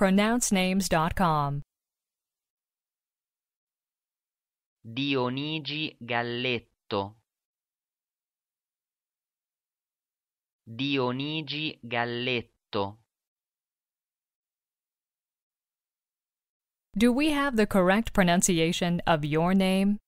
pronouncenames.com. Dionigi Galletto Dionigi Galletto Do we have the correct pronunciation of your name?